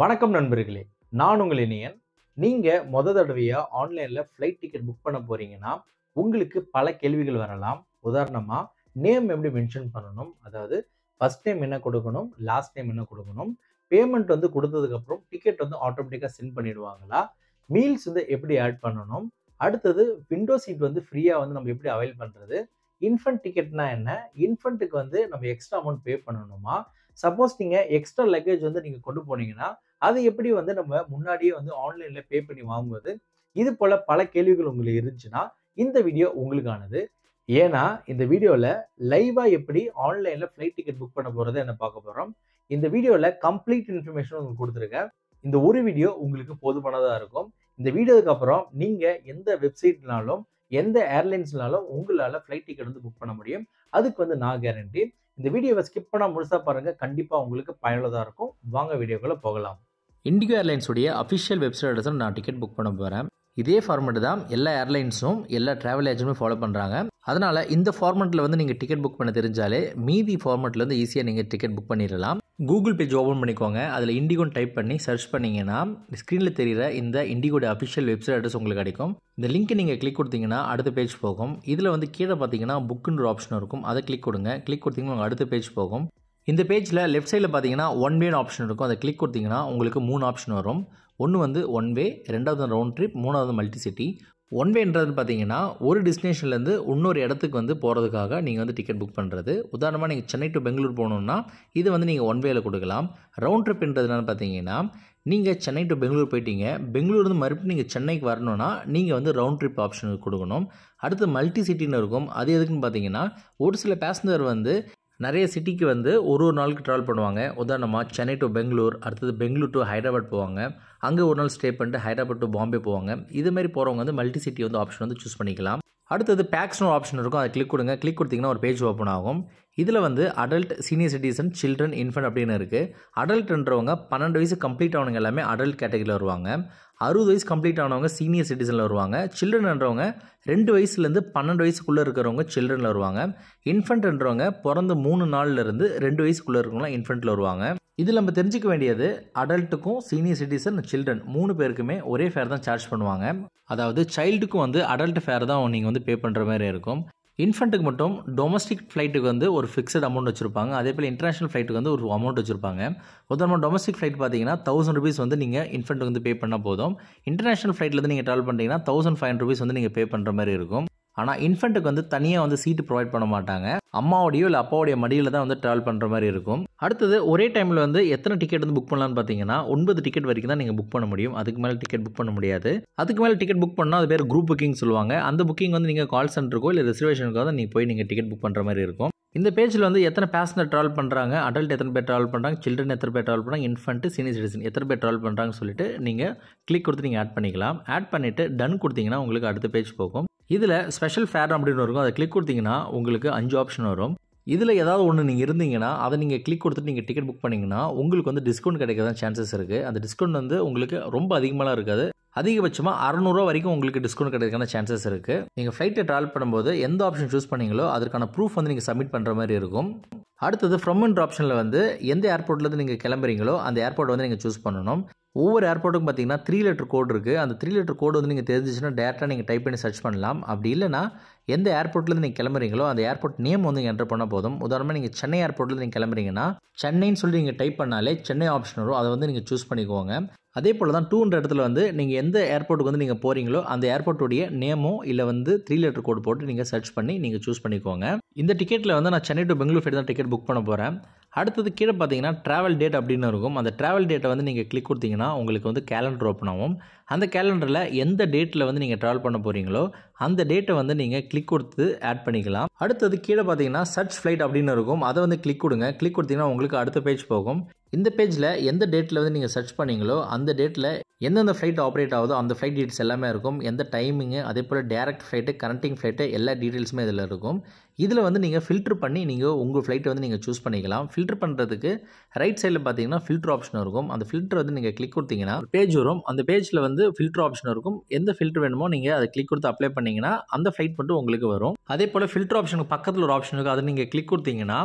வணக்கம் நண்பர்களே நான் உங்கள் இணையன் நீங்கள் மொத தடவையாக ஆன்லைனில் ஃப்ளைட் டிக்கெட் புக் பண்ண போகிறீங்கன்னா உங்களுக்கு பல கேள்விகள் வரலாம் உதாரணமாக நேம் எப்படி மென்ஷன் பண்ணணும் அதாவது ஃபஸ்ட் டைம் என்ன கொடுக்கணும் லாஸ்ட் டைம் என்ன கொடுக்கணும் பேமெண்ட் வந்து கொடுத்ததுக்கப்புறம் டிக்கெட் வந்து ஆட்டோமேட்டிக்காக சென்ட் பண்ணிடுவாங்களா மீல்ஸ் வந்து எப்படி ஆட் பண்ணணும் அடுத்தது விண்டோ சீட் வந்து ஃப்ரீயாக வந்து நம்ம எப்படி அவைல் பண்ணுறது இன்ஃபன்ட் டிக்கெட்னா என்ன இன்ஃபண்ட்டுக்கு வந்து நம்ம எக்ஸ்ட்ரா அமௌண்ட் பே பண்ணணுமா சப்போஸ் நீங்கள் எக்ஸ்ட்ரா லக்கேஜ் வந்து நீங்கள் கொண்டு போனீங்கன்னா அது எப்படி வந்து நம்ம முன்னாடியே வந்து ஆன்லைனில் பே பண்ணி வாங்குவது இது போல் பல கேள்விகள் உங்களுக்கு இருந்துச்சுன்னா இந்த வீடியோ உங்களுக்கானது ஏன்னா இந்த வீடியோவில் லைவாக எப்படி ஆன்லைனில் ஃப்ளைட் டிக்கெட் புக் பண்ண போகிறது என்ன பார்க்க போகிறோம் இந்த வீடியோவில் கம்ப்ளீட் இன்ஃபர்மேஷன் உங்களுக்கு கொடுத்துருக்கேன் இந்த ஒரு வீடியோ உங்களுக்கு போதுமானதாக இருக்கும் இந்த வீடியோவுக்கு அப்புறம் நீங்கள் எந்த வெப்சைட்னாலும் எந்த ஏர்லைன்ஸ்னாலும் உங்களால் ஃப்ளைட் டிக்கெட் வந்து புக் பண்ண முடியும் அதுக்கு வந்து நான் கேரண்டி இந்த வீடியோவை ஸ்கிப் பண்ணால் முழுசாக பாருங்கள் கண்டிப்பாக உங்களுக்கு பயனுள்ளதாக இருக்கும் வாங்க வீடியோக்குள்ளே போகலாம் இண்டிகோ ஏர்லைன்ஸுடைய அஃபிஷியல் வெப்சைட் நான் டிக்கெட் புக் பண்ண போகிறேன் இதே ஃபார்மெட் தான் எல்லா ஏர்லைன்ஸும் எல்லா ட்ராவல் ஏஜென்ட்டும் ஃபாலோ பண்ணுறாங்க அதனால் இந்த ஃபார்மெட்டில் வந்து நீங்கள் டிக்கெட் புக் பண்ண தெரிஞ்சாலே மீதி ஃபார்மெட்டில் வந்து ஈஸியாக நீங்கள் டிக்கெட் புக் பண்ணிடலாம் கூகுள் பேஜ் ஓப்பன் பண்ணிக்கோங்க அதில் இண்டிகோன் டைப் பண்ணி சர்ச் பண்ணிங்கன்னா ஸ்க்ரீனில் தெரிகிற இந்த இண்டிகோட அஃபிஷியல் வெப்சைட் அட்ரஸ் உங்களுக்கு கிடைக்கும் இந்த லிங்க்கை நீங்கள் கிளிக் கொடுத்தீங்கன்னா அடுத்த பேஜ் போகும் இதில் வந்து கீழே பார்த்தீங்கன்னா புக்குன்ற ஆப்ஷன் இருக்கும் அதை கிளிக் கொடுங்க கிளிக் கொடுத்தீங்கன்னா உங்கள் அடுத்த பேஜ் போகும் இந்த பேஜில் லெஃப்ட் சைடில் பார்த்தீங்கன்னா ஒன் வேன் ஆப்ஷன் இருக்கும் அதை கிளிக் கொடுத்தீங்கன்னா உங்களுக்கு மூணு ஆப்ஷன் வரும் ஒன்று வந்து ஒன் வே ரெண்டாவது ரவுண்ட் ட்ரிப் மூணாவது மல்டி சிட்டி ஒன் வேன்றது பார்த்தீங்கன்னா ஒரு டெஸ்டினேஷன்லேருந்து இன்னொரு இடத்துக்கு வந்து போகிறதுக்காக நீங்கள் வந்து டிக்கெட் புக் பண்ணுறது உதாரணமாக நீங்கள் சென்னை டு பெங்களூர் போகணுன்னா இது வந்து நீங்கள் ஒன் வேயில் கொடுக்கலாம் ரவுண்ட் ட்ரிப்ன்றதுனால பார்த்தீங்கன்னா நீங்கள் சென்னை டு பெங்களூர் போயிட்டீங்க பெங்களூர்லேருந்து மறுபடியும் நீங்கள் சென்னைக்கு வரணும்னா நீங்கள் வந்து ரவுண்ட் ட்ரிப் ஆப்ஷனுக்கு கொடுக்கணும் அடுத்து மல்டி சிட்டின்னு இருக்கும் அது எதுக்குன்னு பார்த்தீங்கன்னா ஒரு சில பேசஞ்சர் வந்து நிறைய சிட்டிக்கு வந்து ஒரு ஒரு நாளுக்கு ட்ராவல் பண்ணுவாங்க உதாரணமாக சென்னை டு பெங்களூர் அடுத்தது பெங்களூர் டு ஹைதராபாத் போவாங்க அங்கே ஒரு நாள் ஸ்டே பண்ணிட்டு ஹைதராபாத் டு பாம்பே போவாங்க இதுமாரி போகிறவங்க வந்து மல்டி சிட்டி வந்து ஆப்ஷன் வந்து சூஸ் பண்ணிக்கலாம் அடுத்தது பேக்ஸ்னு ஒரு ஆப்ஷன் இருக்கும் அதை கிளிக் கொடுங்க கிளிக் கொடுத்திங்கன்னா ஒரு பேஜ் ஓப்பன் ஆகும் இதில் வந்து adult senior citizen children infant அப்படின்னு இருக்குது அடல்ட்ன்றவங்க பன்னெண்டு வயசு கம்ப்ளீட் ஆனவங்க எல்லாமே அடல்ட் கேட்டகரியில் வருவாங்க அறுபது வயசு கம்ப்ளீட் ஆனவங்க சீனியர் சிட்டிசனில் வருவாங்க சில்ட்ரன்ன்றவங்க ரெண்டு வயசுலேருந்து பன்னெண்டு வயசுக்குள்ளே இருக்கிறவங்க சில்ட்ரனில் வருவாங்க இன்ஃபென்ட்ன்றவங்க பிறந்த மூணு நாள்லேருந்து ரெண்டு வயசுக்குள்ளே இருக்கிறவங்களாம் இன்ஃபென்ட்டில் வருவாங்க இதில் நம்ம தெரிஞ்சிக்க வேண்டியது அடல்ட்டுக்கும் சீனியர் சிட்டிசன் சில்ட்ரன் மூணு பேருக்குமே ஒரே ஃபேர் தான் சார்ஜ் பண்ணுவாங்க அதாவது சைல்டுக்கும் வந்து அடல்ட் ஃபேர் தான் நீங்கள் வந்து பே பண்ணுற மாதிரி இருக்கும் இன்ஃபண்ட்டுக்கு மட்டும் டொமஸ்டிக் ஃப்ளைட்டுக்கு வந்து ஒரு ஃபிக்ஸட் அமௌண்ட் வச்சுருப்பாங்க அதே போல் இன்டர்நேஷனல் ஃப்ளைட்டுக்கு வந்து ஒரு அமௌண்ட் வச்சுருப்பாங்க உதாரணமாக டொமஸ்டிக் ஃப்ளைட் பார்த்தீங்கன்னா தௌசண்ட் ருபீஸ் வந்து நீங்கள் இன்ஃபண்ட்டுக்கு வந்து பே பண்ணால் போதும் இன்டர்நேஷனல் ஃப்ளைட்டில் வந்து நீங்கள் ட்ராவல் பண்ணிங்கன்னா தௌசண்ட் ஃபைவ் ஹண்ட்ரட் ருபீஸ் வந்து நீங்கள் பே பண்ணுற மாதிரி இருக்கும் ஆனால் இன்ஃபென்ட்டுக்கு வந்து தனியாக வந்து சீட்டு ப்ரொவைட் பண்ண மாட்டாங்க அம்மாவோடையோ இல்லை அப்பாவோடைய மடியில் தான் வந்து ட்ராவல் பண்ணுற மாதிரி இருக்கும் அடுத்தது ஒரே டைமில் வந்து எத்தனை டிக்கெட் வந்து புக் பண்ணலான்னு பார்த்தீங்கன்னா ஒன்பது டிக்கெட் வரைக்கும் தான் நீங்கள் புக் பண்ண முடியும் அதுக்கு மேலே டிக்கெட் புக் பண்ண முடியாது அதுக்கு மேலே டிக்கெட் புக் பண்ணால் அது பேர் குரூப் புக்கிங் சொல்லுவாங்க அந்த புக்கிங் வந்து நீங்கள் கால் சென்டருக்கோ இல்லை ரிசர்வேஷனுக்கோ தான் நீங்கள் போய் நீங்கள் டிக்கெட் புக் பண்ணுற மாதிரி இருக்கும் இந்த பேஜில் வந்து எத்தனை பேசஞ்சர் ட்ராவல் பண்ணுறாங்க அடல்ட் எத்தனை பேர் ட்ராவல் பண்ணுறாங்க சில்ட்ரன் எத்தனை பேர் ட்ராவல் பண்ணுறாங்க இன்ஃபென்ட் சீனியர் சிட்டிசன் எத்தனை பேர் ட்ராவல் பண்ணுறாங்கன்னு சொல்லிட்டு நீங்கள் கிளிக் கொடுத்து நீங்கள் ஆட் பண்ணிக்கலாம் ஆட் பண்ணிவிட்டு டன் கொடுத்தீங்கன்னா உங்களுக்கு அடுத்த பேஜ் போகும் இதில் ஸ்பெஷல் ஃபேர் அப்படின்னு இருக்கும் அதை கிளிக் கொடுத்தீங்கன்னா உங்களுக்கு அஞ்சு ஆப்ஷன் வரும் இதில் ஏதாவது ஒன்று நீங்கள் இருந்தீங்கன்னா அதை நீங்கள் கிளிக் கொடுத்துட்டு நீங்கள் டிக்கெட் புக் பண்ணிங்கன்னா உங்களுக்கு வந்து டிஸ்கவுண்ட் கிடைக்க தான் சான்சஸ் இருக்குது அந்த டிஸ்கவுண்ட் வந்து உங்களுக்கு ரொம்ப அதிகமாகலாம் இருக்காது அதிகபட்சமாக அறநூறுவா வரைக்கும் உங்களுக்கு டிஸ்கவுண்ட் கிடைக்கான சான்சஸ் இருக்குது நீங்கள் ஃப்ளைட்டை ட்ராவல் பண்ணும்போது எந்த ஆப்ஷன் சூஸ் பண்ணீங்களோ அதற்கான ப்ரூஃப் வந்து நீங்கள் சப்மிட் பண்ணுற மாதிரி இருக்கும் அடுத்தது ஃப்ரம் அண்ட் ஆப்ஷனில் வந்து எந்த ஏர்போர்ட்லேருந்து நீங்கள் கிளம்புறீங்களோ அந்த ஏர்போர்ட் வந்து நீங்கள் சூஸ் பண்ணணும் ஒவ்வொரு ஏர்போர்ட்டுக்கும் பார்த்தீங்கன்னா த்ரீ லெட்டர் கோடு இருக்குது அந்த த்ரீ லெட்டர் கோடு வந்து நீங்கள் தெரிஞ்சிச்சுன்னா டேரெக்டாக நீங்கள் டைப் பண்ணி சர்ச் பண்ணலாம் அப்படி இல்லைனா எந்த ஏர்போர்ட்லேருந்து நீங்கள் கிளம்புறீங்களோ அந்த ஏர்போர்ட் நேம் வந்து நீங்கள் என்டர் பண்ண போதும் உதாரணமாக நீங்கள் சென்னை ஏர்போர்ட்டில் நீங்கள் கிளம்புறீங்கன்னா சென்னைன்னு சொல்லி நீங்கள் டைப் பண்ணாலே சென்னை ஆப்ஷன் வரும் அதை வந்து நீங்கள் சூஸ் பண்ணிக்கோங்க அதே போல் தான் டூன்ற இடத்துல வந்து நீங்கள் எந்த ஏர்போர்ட்டுக்கு வந்து நீங்கள் போகிறீங்களோ அந்த ஏர்போர்ட்டுடைய நேமோ இல்லை வந்து த்ரீ லெட்டர் கோடு போட்டு நீங்கள் சர்ச் பண்ணி நீங்கள் சூஸ் பண்ணிக்கோங்க இந்த டிக்கெட்டில் வந்து நான் சென்னை டு பெங்களூர் ஃபைட் தான் டிக்கெட் புக் பண்ண போகிறேன் அடுத்தது கீழே பார்த்தீங்கன்னா ட்ராவல் டேட் அப்படின்னு இருக்கும் அந்த ட்ராவல் டேட்டை வந்து நீங்கள் கிளிக் கொடுத்தீங்கன்னா உங்களுக்கு வந்து கேலண்டர் ஓப்பன் ஆகும் அந்த கேலண்டரில் எந்த டேட்டில் வந்து நீங்கள் ட்ராவல் பண்ண போகிறீங்களோ அந்த டேட்டை வந்து நீங்கள் கிளிக் கொடுத்து ஆட் பண்ணிக்கலாம் அடுத்தது கீழே பார்த்தீங்கன்னா சர்ச் ஃப்ளைட் அப்படின்னு இருக்கும் அதை வந்து கிளிக் கொடுங்க கிளிக் கொடுத்தீங்கன்னா உங்களுக்கு அடுத்த பேஜ் போகும் இந்த பேஜில் எந்த டேட்டில் வந்து நீங்கள் சர்ச் பண்ணீங்களோ அந்த டேட்டில் எந்தெந்த ஃப்ளைட் ஆப்ரேட் ஆகுதோ அந்த ஃப்ளைட் டீட்டெயில்ஸ் எல்லாமே இருக்கும் எந்த டைமிங்கு அதே போல் டேரக்ட் ஃப்ளைட்டு கனெக்டிங் ஃப்ளைட்டு எல்லா டீட்டெயில்ஸுமே இதில் இருக்கும் இதில் வந்து நீங்கள் ஃபில்ட்ரு பண்ணி நீங்கள் உங்கள் ஃப்ளைட்டை வந்து நீங்கள் சூஸ் பண்ணிக்கலாம் ஃபில்ட்ரு பண்ணுறதுக்கு ரைட் சைடில் பார்த்தீங்கன்னா ஃபில்ட்ரு ஆப்ஷன் இருக்கும் அந்த ஃபில்ட்ரு வந்து நீங்கள் கிளிக் கொடுத்தீங்கன்னா பேஜ் வரும் அந்த பேஜில் வந்து ஃபில்ட்ரு ஆப்ஷன் இருக்கும் எந்த ஃபில்ட்ரு வேணுமோ நீங்கள் அதை கிளிக் கொடுத்து அப்ளை பண்ணிங்கன்னா அந்த ஃப்ளைட் மட்டும் உங்களுக்கு வரும் அதே போல் ஃபில்ட்ரு ஆப்ஷனுக்கு பக்கத்தில் ஒரு ஆப்ஷன் இருக்குது அதை நீங்கள் கிளிக் கொடுத்தீங்கன்னா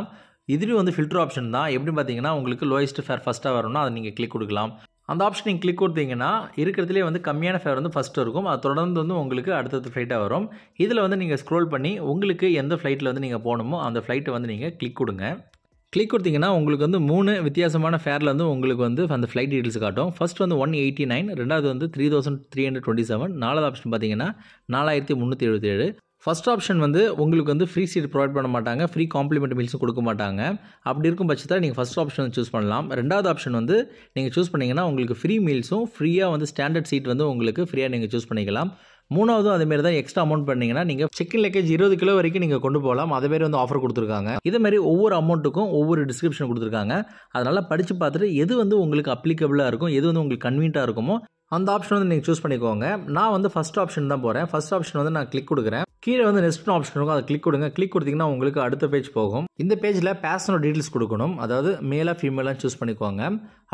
இதுலேயும் வந்து ஃபில்டர் ஆப்ஷன் தான் எப்படின்னு பார்த்தீங்கன்னா உங்களுக்கு லோயஸ்ட் ஃபேர் ஃபஸ்ட்டாக வரணும்னா அதை நீங்கள் கிளிக் கொடுக்கலாம் அந்த ஆப்ஷன் நீங்கள் கிளிக் கொடுத்தீங்கன்னா இருக்கிறதுலே வந்து கம்மியான ஃபேர் வந்து ஃபஸ்ட்டு இருக்கும் அது தொடர்ந்து வந்து உங்களுக்கு அடுத்தது ஃப்ளைட்டாக வரும் இதில் வந்து நீங்கள் ஸ்க்ரோல் பண்ணி உங்களுக்கு எந்த ஃப்ளைட்டில் வந்து நீங்கள் போகணுமோ அந்த ஃப்ளைட்டை வந்து நீங்கள் கிளிக் கொடுங்க கிளிக் கொடுத்தீங்கன்னா உங்களுக்கு வந்து மூணு வித்தியாசமான ஃபேரில் வந்து உங்களுக்கு வந்து அந்த ஃப்ளைட் டீட்டெயில்ஸ் காட்டும் ஃபஸ்ட் வந்து ஒன் எயிட்டி நைன் ரெண்டாவது வந்து three thousand three hundred twenty seven நாலாவது ஆப்ஷன் பார்த்தீங்கன்னா நாலாயிரத்தி முந்நூற்றி எழுபத்தேழு ஃபஸ்ட் ஆப்ஷன் வந்து உங்களுக்கு வந்து ஃப்ரீ சீட் ப்ரொவைட் பண்ண மாட்டாங்க ஃப்ரீ காம்ப்ளிமெண்ட் மீல்ஸும் கொடுக்க மாட்டாங்க அப்படி இருக்கும் பட்சத்தில் நீங்கள் ஃபஸ்ட் ஆப்ஷன் வந்து சூஸ் பண்ணலாம் ரெண்டாவது ஆப்ஷன் வந்து நீங்கள் சூஸ் பண்ணிங்கன்னா உங்களுக்கு ஃப்ரீ மீல்ஸும் ஃப்ரீயாக வந்து ஸ்டாண்டர்ட் சீட் வந்து உங்களுக்கு ஃப்ரீயாக நீங்கள் சூஸ் பண்ணிக்கலாம் மூணாவதும் அதேமாரி தான் எக்ஸ்ட்ரா அமௌண்ட் பண்ணிங்கன்னா நீங்கள் செக்கன் லக்கேஜ் இருபது கிலோ வரைக்கும் நீங்கள் கொண்டு போகலாம் அதேமாரி வந்து ஆஃபர் கொடுத்துருக்காங்க இதேமாரி ஒவ்வொரு அமௌண்ட்டுக்கும் ஒவ்வொரு டிஸ்கிரிப்ஷன் கொடுத்துருக்காங்க அதனால் படித்து பார்த்துட்டு எது வந்து உங்களுக்கு அப்ளிகபிளாக இருக்கும் எது வந்து உங்களுக்கு கன்வீன்ட்டாக இருக்குமோ அந்த ஆப்ஷன் வந்து நீங்கள் சூஸ் பண்ணிக்கோங்க நான் வந்து ஃபஸ்ட் ஆப்ஷன் தான் போகிறேன் ஃபஸ்ட் ஆப்ஷன் வந்து நான் கிளிக் கொடுக்குறேன் கீழே வந்து நெக்ஸ்ட் ஆப்ஷன் இருக்கும் அதை கிளிக் கொடுங்க கிளிக் கொடுத்தீங்கன்னா உங்களுக்கு அடுத்த பேஜ் போகும் இந்த பேஜில் பேசனோட டீட்டெயில்ஸ் கொடுக்கணும் அதாவது மேலாக ஃபீமேலாக சூஸ் பண்ணிக்கோங்க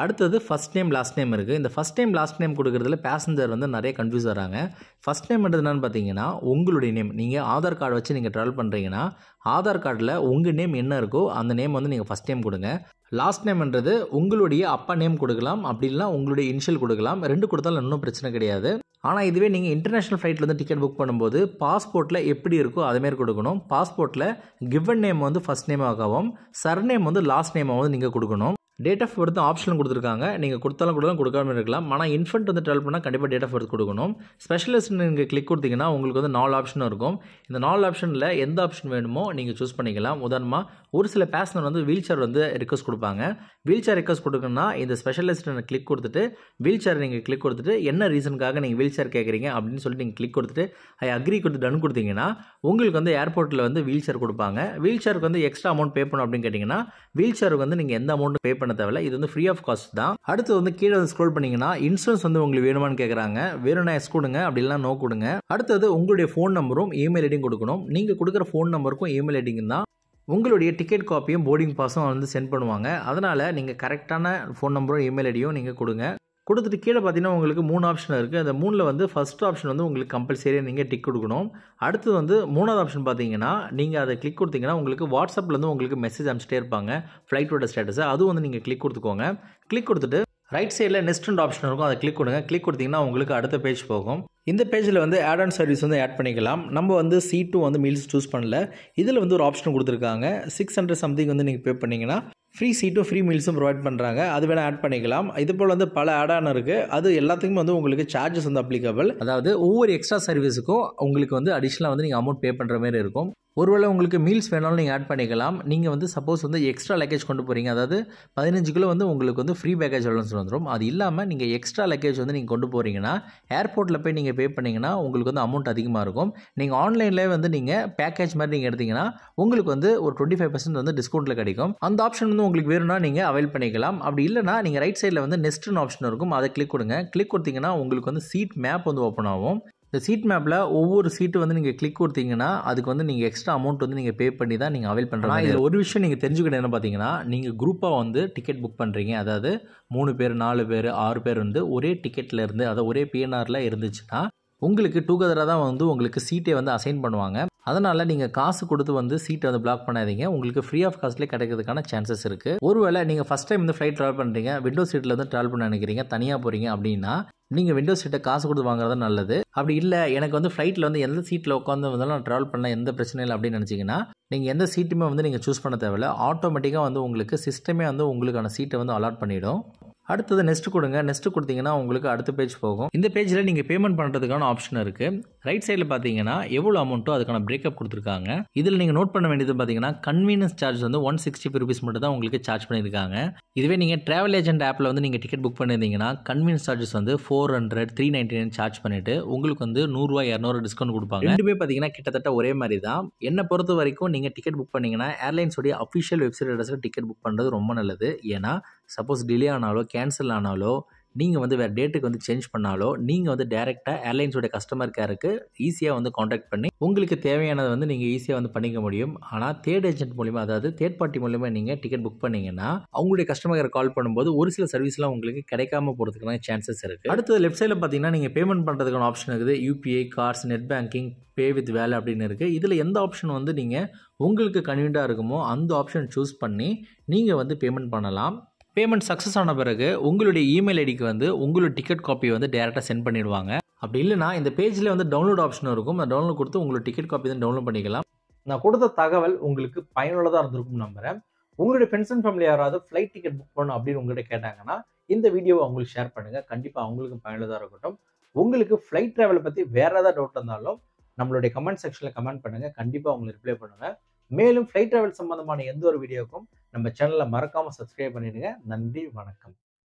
அடுத்தது ஃபஸ்ட் நேம் லாஸ்ட் நேம் இருக்குது இந்த ஃபஸ்ட் நேம் லாஸ்ட் நேம் கொடுக்குறதுல பேசஞ்சர் வந்து நிறைய கன்ஃபியூஸ் வராங்க ஃபஸ்ட் நேம்ன்றது என்னென்னு பார்த்தீங்கன்னா உங்களுடைய நேம் நீங்கள் ஆதார் கார்டு வச்சு நீங்கள் ட்ராவல் பண்ணுறீங்கன்னா ஆதார் கார்டில் உங்கள் நேம் என்ன இருக்கோ அந்த நேம் வந்து நீங்கள் ஃபஸ்ட் நேம் கொடுங்க லாஸ்ட் நேம்ன்றது உங்களுடைய அப்பா நேம் கொடுக்கலாம் அப்படின்னா உங்களுடைய இனிஷியல் கொடுக்கலாம் ரெண்டு கொடுத்தாலும் இன்னும் பிரச்சனை கிடையாது ஆனால் இதுவே நீங்கள் இன்டர்நேஷ்னல் ஃப்ளைட்டில் வந்து டிக்கெட் புக் பண்ணும்போது பாஸ்போர்ட்டில் எப்படி இருக்கோ அதுமாரி கொடுக்கணும் பாஸ்போர்ட்டில் கிவன் நேம் வந்து ஃபஸ்ட் நேமாகவும் சர்நேம் வந்து லாஸ்ட் நேமாகவும் நீங்கள் கொடுக்கணும் டேட் ஆஃப் பர்த் ஆப்ஷன் கொடுத்துருக்காங்க நீங்கள் கொடுத்தாலும் கொடுக்கலாம் கொடுக்காம இருக்கலாம் ஆனால் இன்ஃபென்ட் வந்து ட்ரெவல் பண்ணால் கண்டிப்பாக டேட் ஆஃப் பர்த் கொடுக்கணும் ஸ்பெஷலிஸ்ட் நீங்கள் கிளிக் கொடுத்தீங்கன்னா உங்களுக்கு வந்து நாலு ஆப்ஷன் இருக்கும் இந்த நாலு ஆப்ஷனில் எந்த ஆப்ஷன் வேணுமோ நீங்கள் சூஸ் பண்ணிக்கலாம் உதாரணமாக ஒரு சில பேசனர் வந்து வீல் சேர் வந்து ரிக்வஸ்ட் கொடுப்பாங்க வீல் சேர் ரிக்வஸ்ட் கொடுக்கணும்னா இந்த ஸ்பெஷலிஸ்ட் கிளிக் கொடுத்துட்டு வீல் சேர் நீங்கள் கிளிக் கொடுத்துட்டு என்ன ரீசனுக்காக நீங்கள் வீல் சேர் கேட்குறீங்க அப்படின்னு சொல்லிட்டு நீங்கள் கிளிக் கொடுத்துட்டு ஐ அக்ரி கொடுத்து டன் கொடுத்தீங்கன்னா உங்களுக்கு வந்து ஏர்போர்ட்டில் வந்து வீல் சேர் கொடுப்பாங்க வீல் சேருக்கு வந்து எக்ஸ்ட்ரா அமௌண்ட் பே பண்ணணும் அப்படின்னு கேட்டிங்கன்னா வீல் சேருக்கு வந்து நீங்கள் எந்த அமௌண்ட் பே பண்ண பண்ண தேவையில்ல இது வந்து ஃப்ரீ ஆஃப் காஸ்ட் தான் அடுத்து வந்து கீழே வந்து ஸ்க்ரோல் பண்ணீங்கன்னா இன்சூரன்ஸ் வந்து உங்களுக்கு வேணுமான்னு கேட்குறாங்க வேணும்னா எஸ் கொடுங்க அப்படிலாம் நோ கொடுங்க அடுத்தது உங்களுடைய ஃபோன் நம்பரும் இமெயில் ஐடியும் கொடுக்கணும் நீங்கள் கொடுக்குற ஃபோன் நம்பருக்கும் இமெயில் ஐடிங்கும் தான் உங்களுடைய டிக்கெட் காப்பியும் போர்டிங் பாஸும் வந்து சென்ட் பண்ணுவாங்க அதனால் நீங்கள் கரெக்டான ஃபோன் நம்பரும் இமெயில் ஐடியும் நீங்கள் கொடுங்க கொடுத்துட்டு கீழே பார்த்தீங்கன்னா உங்களுக்கு மூணு ஆப்ஷன் இருக்குது அந்த மூணில் வந்து ஃபஸ்ட் ஆப்ஷன் வந்து உங்களுக்கு கம்பல்சரியாக நீங்கள் டிக் கொடுக்கணும் அடுத்தது வந்து மூணாவது ஆப்ஷன் பார்த்தீங்கன்னா நீங்கள் அதை கிளிக் கொடுத்தீங்கன்னா உங்களுக்கு வாட்ஸ்அப்லேருந்து உங்களுக்கு மெசேஜ் அனுப்பிச்சிட்டே இருப்பாங்க ஃப்ளைட்டோட ஸ்டேட்டஸை அதுவும் வந்து நீங்கள் கிளிக் கொடுத்துக்கோங்க கிளிக் கொடுத்துட்டு ரைட் சைடில் ரெண்டு ஆப்ஷன் இருக்கும் அதை கிளிக் கொடுங்க கிளிக் கொடுத்தீங்கன்னா உங்களுக்கு அடுத்த பேஜ் போகும் இந்த பேஜில் வந்து ஆட் ஆன் சர்வீஸ் வந்து ஆட் பண்ணிக்கலாம் நம்ம வந்து டூ வந்து மீல்ஸ் சூஸ் பண்ணல இதில் வந்து ஒரு ஆப்ஷன் கொடுத்துருக்காங்க சிக்ஸ் ஹண்ட்ரட் சம்திங் வந்து நீங்கள் பே பண்ணிங்கன்னா ஃப்ரீ சீட்டும் ஃப்ரீ மீல்ஸும் ப்ரொவைட் பண்ணுறாங்க அது வேணால் ஆட் பண்ணிக்கலாம் இது போல் வந்து பல ஆட் ஆன் இருக்குது அது எல்லாத்துக்குமே வந்து உங்களுக்கு சார்ஜஸ் வந்து அப்ளிகபிள் அதாவது ஒவ்வொரு எக்ஸ்ட்ரா சர்வீஸுக்கும் உங்களுக்கு வந்து அடிஷ்னலாக வந்து நீங்கள் அமௌண்ட் பே பண்ணுற மாதிரி இருக்கும் ஒருவேளை உங்களுக்கு மீல்ஸ் வேணாலும் நீங்கள் ஆட் பண்ணிக்கலாம் நீங்கள் வந்து சப்போஸ் வந்து எக்ஸ்ட்ரா லக்கேஜ் கொண்டு போகிறீங்க அதாவது பதினஞ்சு கிலோ வந்து உங்களுக்கு வந்து ஃப்ரீ பேக்கேஜ் சொல்லி வந்துடும் அது இல்லாமல் நீங்கள் எக்ஸ்ட்ரா லக்கேஜ் வந்து நீங்கள் கொண்டு போகிறீங்கன்னா ஏர்போர்ட்டில் போய் நீங்கள் பே பண்ணிங்கன்னா உங்களுக்கு வந்து அமௌண்ட் அதிகமாக இருக்கும் நீங்கள் ஆன்லைனில் வந்து நீங்கள் பேக்கேஜ் மாதிரி நீங்கள் எடுத்திங்கன்னா உங்களுக்கு வந்து ஒரு டுவெண்ட்டி ஃபைவ் பர்சன்ட் வந்து டிஸ்கவுண்ட்டில் கிடைக்கும் அந்த ஆப்ஷன் வந்து உங்களுக்கு வேணும்னா நீங்கள் அவைல் பண்ணிக்கலாம் அப்படி இல்லைனா நீங்கள் ரைட் சைடில் வந்து நெஸ்ட்னு ஆப்ஷன் இருக்கும் அதை கிளிக் கொடுங்க கிளிக் கொடுத்தீங்கன்னா உங்களுக்கு வந்து சீட் மேப் வந்து ஓப்பன் ஆகும் இந்த சீட் மேப்பில் ஒவ்வொரு சீட்டு வந்து நீங்கள் கிளிக் கொடுத்தீங்கன்னா அதுக்கு வந்து நீங்கள் எக்ஸ்ட்ரா அமௌண்ட் வந்து நீங்கள் பே பண்ணி தான் நீங்கள் அவைல் பண்ணுறாங்க இதில் ஒரு விஷயம் நீங்கள் தெரிஞ்சுக்கணும் என்ன பார்த்தீங்கன்னா நீங்கள் குரூப்பாக வந்து டிக்கெட் புக் பண்ணுறீங்க அதாவது மூணு பேர் நாலு பேர் ஆறு பேர் வந்து ஒரே டிக்கெட்டில் இருந்து அதாவது ஒரே பிஎன்ஆரில் இருந்துச்சுன்னா உங்களுக்கு டூகெதராக தான் வந்து உங்களுக்கு சீட்டே வந்து அசைன் பண்ணுவாங்க அதனால் நீங்கள் காசு கொடுத்து வந்து சீட்டை வந்து பிளாக் பண்ணாதீங்க உங்களுக்கு ஃப்ரீ ஆஃப் காஸ்ட்லேயே கிடைக்கிறதுக்கான சான்சஸ் இருக்குது ஒருவேளை நீங்கள் ஃபஸ்ட் டைம் வந்து ஃப்ளைட் ட்ராவல் பண்ணுறீங்க விண்டோ சீட்டில் வந்து ட்ராவல் பண்ண நினைக்கிறீங்க தனியாக போகிறீங்க அப்படின்னா நீங்கள் விண்டோ சீட்டை காசு கொடுத்து வாங்குறது நல்லது அப்படி இல்லை எனக்கு வந்து ஃப்ளைட்டில் வந்து எந்த சீட்டில் உட்காந்து வந்தாலும் நான் ட்ராவல் பண்ண எந்த பிரச்சனை இல்லை அப்படின்னு நினச்சிங்கன்னா நீங்கள் எந்த சீட்டுமே வந்து நீங்கள் சூஸ் பண்ண தேவையில்ல ஆட்டோமேட்டிக்காக வந்து உங்களுக்கு சிஸ்டமே வந்து உங்களுக்கான சீட்டை வந்து அலாட் பண்ணிவிடும் அடுத்தது நெஸ்ட் கொடுங்க நெஸ்ட் கொடுத்தீங்கன்னா உங்களுக்கு அடுத்த பேஜ் போகும் இந்த பேஜில் நீங்கள் பேமெண்ட் பண்ணுறதுக்கான ஆப்ஷன் இருக்குது ரைட் சைடில் பார்த்தீங்கன்னா எவ்வளோ அமௌண்ட்டோ அதுக்கான பிரேக்கப் கொடுத்துருக்காங்க இதில் நீங்கள் நோட் பண்ண வேண்டியது பார்த்தீங்கன்னா கன்வீனியன்ஸ் சார்ஜ் வந்து ஒன் சிக்ஸ்டி ஃபைவ் ருபீஸ் மட்டும் தான் உங்களுக்கு சார்ஜ் பண்ணியிருக்காங்க இதுவே நீங்கள் ட்ராவல் ஏஜென்ட் ஆப்பில் வந்து நீங்கள் டிக்கெட் புக் பண்ணியிருந்தீங்கன்னா கன்வீனியன்ஸ் சார்ஜஸ் வந்து four hundred three ninety nine charge பண்ணிவிட்டு உங்களுக்கு வந்து நூறுரூவா இரநூறு டிஸ்கவுண்ட் கொடுப்பாங்க ரெண்டுமே பார்த்தீங்கன்னா கிட்டத்தட்ட ஒரே மாதிரி தான் என்னை பொறுத்த வரைக்கும் நீங்கள் டிக்கெட் புக் பண்ணிங்கன்னா ஏர்லைன்ஸோடைய அஃபிஷியல் வெப்சைட் அட்ரஸில் டிக்கெட் புக் பண்ணுறது ரொம்ப நல்லது ஏன்னா சப்போஸ் டிலே ஆனாலோ கேன்சல் ஆனாலோ நீங்கள் வந்து வேறு டேட்டுக்கு வந்து சேஞ்ச் பண்ணாலோ நீங்கள் வந்து டேரெக்டாக ஏர்லைன்ஸோட கஸ்டமர் கேருக்கு ஈஸியாக வந்து காண்டாக்ட் பண்ணி உங்களுக்கு தேவையானதை வந்து நீங்கள் ஈஸியாக வந்து பண்ணிக்க முடியும் ஆனால் தேர்ட் ஏஜென்ட் மூலிமா அதாவது தேர்ட் பார்ட்டி மூலிமா நீங்கள் டிக்கெட் புக் பண்ணிங்கன்னா அவங்களுடைய கஸ்டமர் கேர் கால் பண்ணும்போது ஒரு சில சர்வீஸ்லாம் உங்களுக்கு கிடைக்காம போகிறதுக்கான சான்சஸ் இருக்குது அடுத்தது லெஃப்ட் சைடில் பார்த்தீங்கன்னா நீங்கள் பேமெண்ட் பண்ணுறதுக்கான ஆப்ஷன் இருக்குது UPI cards net banking pay with வேலை அப்படின்னு இருக்குது இதில் எந்த ஆப்ஷன் வந்து நீங்கள் உங்களுக்கு கன்வீனியாக இருக்குமோ அந்த ஆப்ஷன் சூஸ் பண்ணி நீங்கள் வந்து பேமெண்ட் பண்ணலாம் பேமெண்ட் சக்ஸஸ் ஆன பிறகு உங்களுடைய இமெயில் ஐடிக்கு வந்து உங்களோட டிக்கெட் காப்பி வந்து டேரெக்டாக சென்ட் பண்ணிடுவாங்க அப்படி இல்லைனா இந்த பேஜில் வந்து டவுன்லோட் ஆப்ஷன் இருக்கும் அந்த டவுன்லோட் கொடுத்து உங்களுடைய டிக்கெட் காப்பி தான் டவுன்லோட் பண்ணிக்கலாம் நான் கொடுத்த தகவல் உங்களுக்கு பயனுள்ளதாக இருந்திருக்கும் நம்புகிறேன் உங்களுடைய ஃப்ரெண்ட்ஸ் அண்ட் ஃபேமிலி யாராவது ஃப்ளைட் டிக்கெட் புக் பண்ணணும் அப்படின்னு உங்கள்கிட்ட கேட்டாங்கன்னா இந்த வீடியோவை அவங்களுக்கு ஷேர் பண்ணுங்கள் கண்டிப்பாக அவங்களுக்கும் பயனுள்ளதாக இருக்கட்டும் உங்களுக்கு ஃப்ளைட் ட்ராவலை பற்றி வேறு ஏதாவது டவுட் இருந்தாலும் நம்மளுடைய கமெண்ட் செக்ஷனில் கமெண்ட் பண்ணுங்கள் கண்டிப்பாக உங்களுக்கு ரிப்ளை பண்ணுங்கள் மேலும் ஃப்ளைட் ட்ராவல் சம்மந்தமான எந்த ஒரு வீடியோக்கும் நம்ம சேனலை மறக்காமல் சப்ஸ்கிரைப் பண்ணிடுங்க நன்றி வணக்கம்